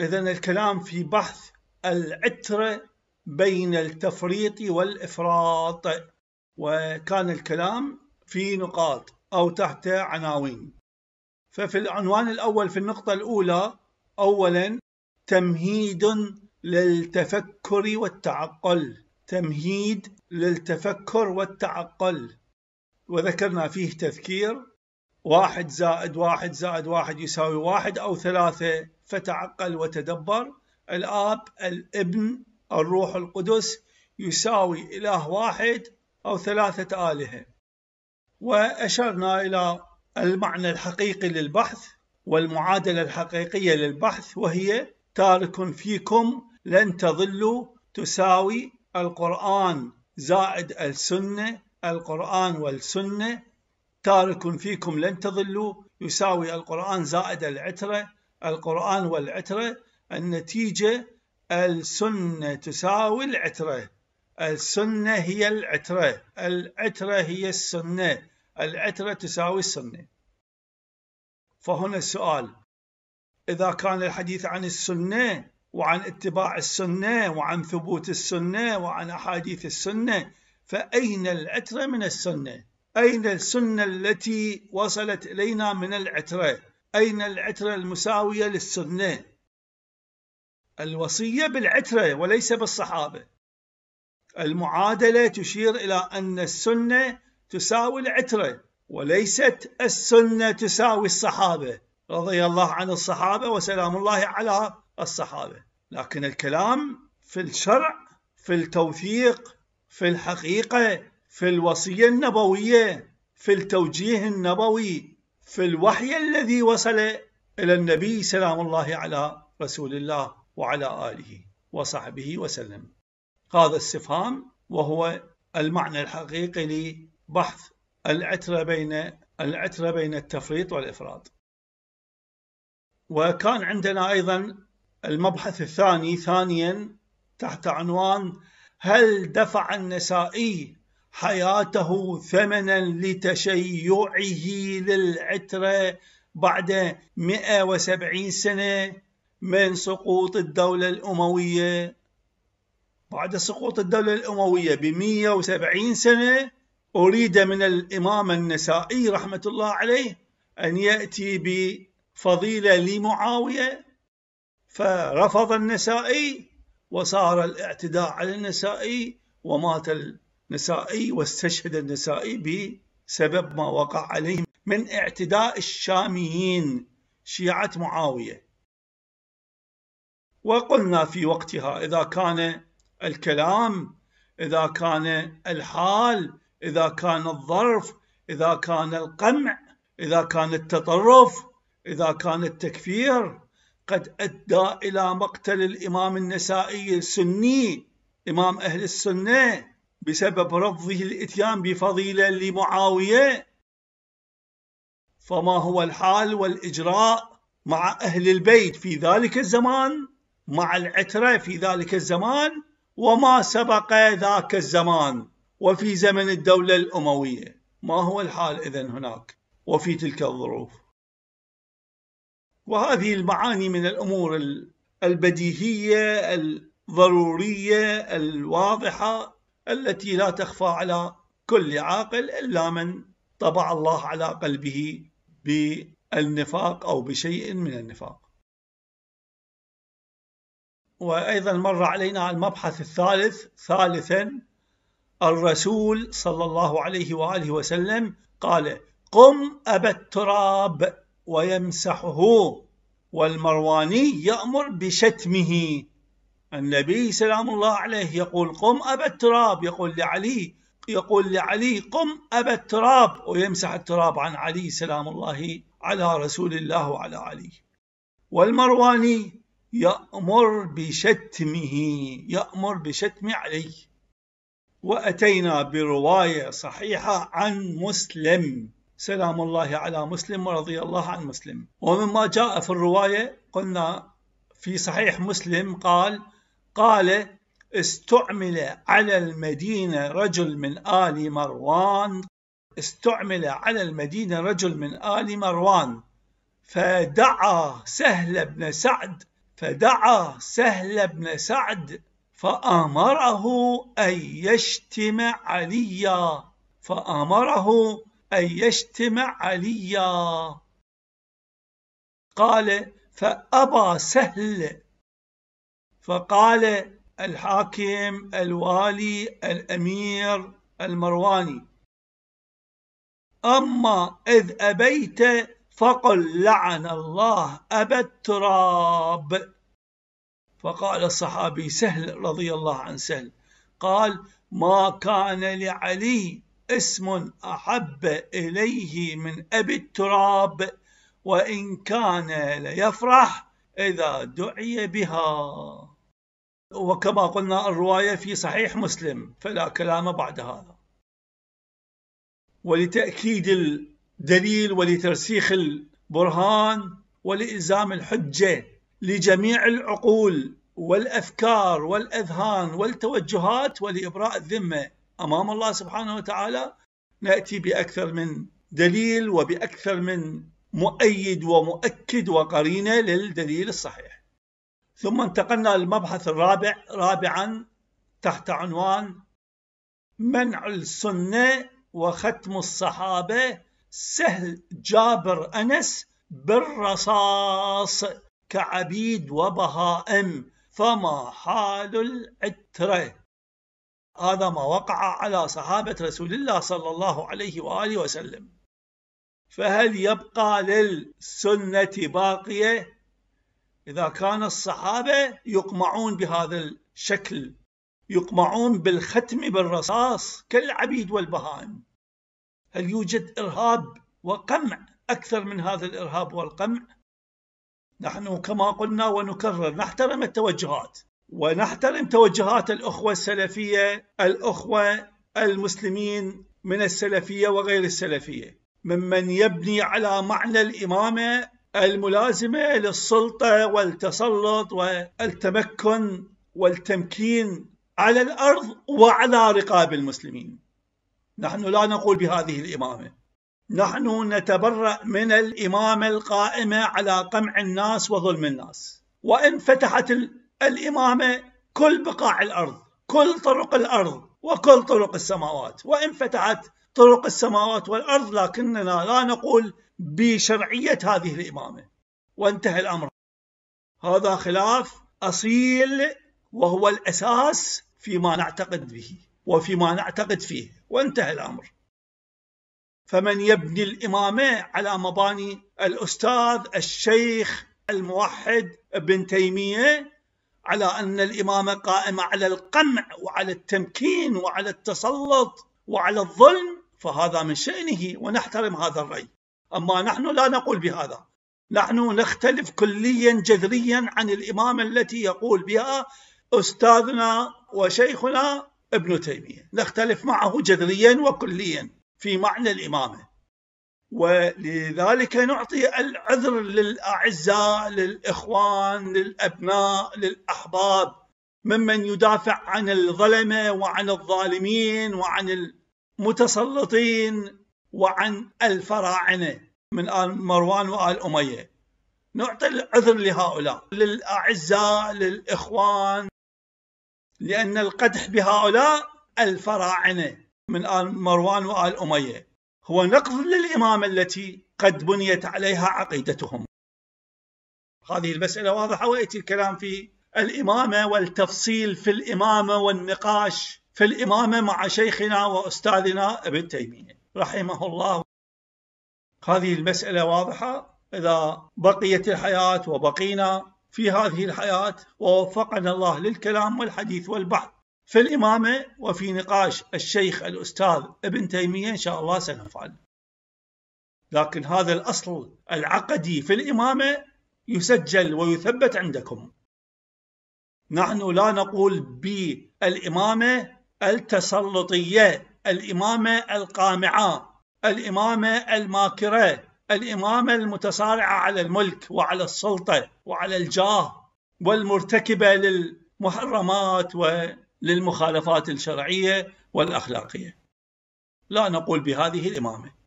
إذا الكلام في بحث العترة بين التفريط والإفراط وكان الكلام في نقاط أو تحت عناوين ففي العنوان الأول في النقطة الأولى أولا تمهيد للتفكر والتعقل تمهيد للتفكر والتعقل وذكرنا فيه تذكير واحد زائد واحد زائد واحد يساوي واحد أو ثلاثة فتعقل وتدبر الآب الابن الروح القدس يساوي إله واحد أو ثلاثة آلهة وأشرنا إلى المعنى الحقيقي للبحث والمعادلة الحقيقية للبحث وهي تارك فيكم لن تظلوا تساوي القرآن زائد السنة القرآن والسنة تارك فيكم لن تظلوا يساوي القرآن زائد العترة القرآن والعترة النتيجة السنة تساوي العترة السنة هي العترة العترة هي السنة العترة تساوي السنة فهنا السؤال إذا كان الحديث عن السنة وعن اتباع السنة وعن ثبوت السنة وعن أحاديث السنة فأين العترة من السنة؟ أين السنة التي وصلت إلينا من العترة؟ أين العترة المساوية للسنين الوصية بالعترة وليس بالصحابة المعادلة تشير إلى أن السنة تساوي العترة وليست السنة تساوي الصحابة رضي الله عن الصحابة وسلام الله على الصحابة لكن الكلام في الشرع في التوثيق في الحقيقة في الوصية النبوية في التوجيه النبوي في الوحي الذي وصل إلى النبي سلام الله على رسول الله وعلى آله وصحبه وسلم هذا استفهام وهو المعنى الحقيقي لبحث العترة بين العترة بين التفريط والإفراط وكان عندنا أيضا المبحث الثاني ثانيا تحت عنوان هل دفع النسائي حياته ثمنا لتشيعه للعترة بعد 170 سنة من سقوط الدولة الأموية بعد سقوط الدولة الأموية ب 170 سنة أريد من الإمام النسائي رحمة الله عليه أن يأتي بفضيلة لمعاوية فرفض النسائي وصار الاعتداء على النسائي ومات نسائي واستشهد النسائي بسبب ما وقع عليه من اعتداء الشاميين شيعة معاوية وقلنا في وقتها إذا كان الكلام إذا كان الحال إذا كان الظرف إذا كان القمع إذا كان التطرف إذا كان التكفير قد أدى إلى مقتل الإمام النسائي السني إمام أهل السنة بسبب رفضه الاتيان بفضيلة لمعاوية فما هو الحال والإجراء مع أهل البيت في ذلك الزمان مع العترة في ذلك الزمان وما سبق ذاك الزمان وفي زمن الدولة الأموية ما هو الحال إذن هناك وفي تلك الظروف وهذه المعاني من الأمور البديهية الضرورية الواضحة التي لا تخفى على كل عاقل إلا من طبع الله على قلبه بالنفاق أو بشيء من النفاق وأيضا مر علينا المبحث الثالث ثالثا الرسول صلى الله عليه وآله وسلم قال قم أبا التراب ويمسحه والمرواني يأمر بشتمه النبي سلام الله عليه يقول قم أبا التراب يقول لعلي يقول لعلي قم أبا التراب ويمسح التراب عن علي سلام الله على رسول الله وعلى علي والمرواني يأمر بشتمه يأمر بشتم علي وأتينا برواية صحيحة عن مسلم سلام الله على مسلم ورضي الله عن مسلم ومما جاء في الرواية قلنا في صحيح مسلم قال قال استعمل على المدينة رجل من آل مروان استعمل على المدينة رجل من آل مروان فدعا سهل بن سعد فدعا سهل بن سعد فأمره أن يشتم عليا فأمره أن يشتم عليا قال فأبى سهل فقال الحاكم الوالي الأمير المرواني أما إذ أبيت فقل لعن الله أبا التراب فقال الصحابي سهل رضي الله عن سهل قال ما كان لعلي اسم أحب إليه من أبي التراب وإن كان ليفرح إذا دعي بها وكما قلنا الرواية في صحيح مسلم فلا كلام بعد هذا ولتأكيد الدليل ولترسيخ البرهان ولإلزام الحجة لجميع العقول والأفكار والأذهان والتوجهات ولإبراء الذمة أمام الله سبحانه وتعالى نأتي بأكثر من دليل وبأكثر من مؤيد ومؤكد وقرينة للدليل الصحيح ثم انتقلنا للمبحث الرابع رابعا تحت عنوان منع السنة وختم الصحابة سهل جابر أنس بالرصاص كعبيد وبهائم فما حال العترة هذا ما وقع على صحابة رسول الله صلى الله عليه وآله وسلم فهل يبقى للسنة باقية إذا كان الصحابة يقمعون بهذا الشكل يقمعون بالختم بالرصاص كالعبيد والبهائم هل يوجد إرهاب وقمع أكثر من هذا الإرهاب والقمع؟ نحن كما قلنا ونكرر نحترم التوجهات ونحترم توجهات الأخوة السلفية الأخوة المسلمين من السلفية وغير السلفية ممن يبني على معنى الإمامة الملازمة للسلطة والتسلط والتمكن والتمكين على الأرض وعلى رقاب المسلمين نحن لا نقول بهذه الإمامة نحن نتبرأ من الإمامة القائمة على قمع الناس وظلم الناس وإن فتحت الإمامة كل بقاع الأرض كل طرق الأرض وكل طرق السماوات وإن فتحت طرق السماوات والأرض لكننا لا نقول بشرعية هذه الإمامة وانتهى الأمر هذا خلاف أصيل وهو الأساس فيما نعتقد به وفيما نعتقد فيه وانتهى الأمر فمن يبني الإمامة على مباني الأستاذ الشيخ الموحد ابن تيمية على أن الإمامة قائمة على القمع وعلى التمكين وعلى التسلط وعلى الظلم فهذا من شأنه ونحترم هذا الرأي أما نحن لا نقول بهذا نحن نختلف كليا جذريا عن الإمام التي يقول بها أستاذنا وشيخنا ابن تيمية نختلف معه جذريا وكليا في معنى الإمامة ولذلك نعطي العذر للأعزاء للإخوان للأبناء للأحباب ممن يدافع عن الظلمة وعن الظالمين وعن متسلطين وعن الفراعنة من آل مروان وآل أمية نعطي العذر لهؤلاء للأعزاء للإخوان لأن القدح بهؤلاء الفراعنة من آل مروان وآل أمية هو نقض للإمامة التي قد بنيت عليها عقيدتهم هذه المسألة واضحة ويأتي الكلام في الإمامة والتفصيل في الإمامة والنقاش في الإمامة مع شيخنا وأستاذنا ابن تيمية رحمه الله هذه المسألة واضحة إذا بقيت الحياة وبقينا في هذه الحياة ووفقنا الله للكلام والحديث والبحث في الإمامة وفي نقاش الشيخ الأستاذ ابن تيمية إن شاء الله سنفعل لكن هذا الأصل العقدي في الإمامة يسجل ويثبت عندكم نحن لا نقول بالإمامة التسلطية الإمامة القامعة الإمامة الماكرة الإمامة المتصارعة على الملك وعلى السلطة وعلى الجاه والمرتكبة للمحرمات وللمخالفات الشرعية والأخلاقية لا نقول بهذه الإمامة